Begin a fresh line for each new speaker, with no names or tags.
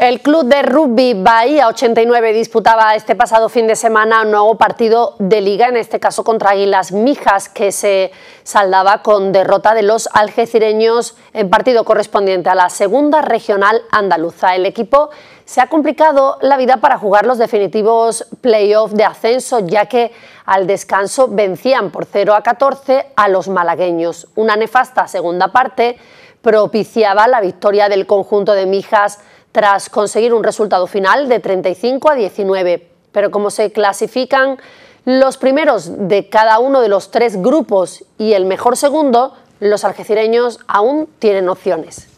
El club de rugby Bahía 89 disputaba este pasado fin de semana un nuevo partido de liga, en este caso contra Aguilas Mijas, que se saldaba con derrota de los algecireños en partido correspondiente a la segunda regional andaluza. El equipo se ha complicado la vida para jugar los definitivos playoffs de ascenso, ya que al descanso vencían por 0 a 14 a los malagueños. Una nefasta segunda parte propiciaba la victoria del conjunto de Mijas tras conseguir un resultado final de 35 a 19. Pero como se clasifican los primeros de cada uno de los tres grupos y el mejor segundo, los algecireños aún tienen opciones.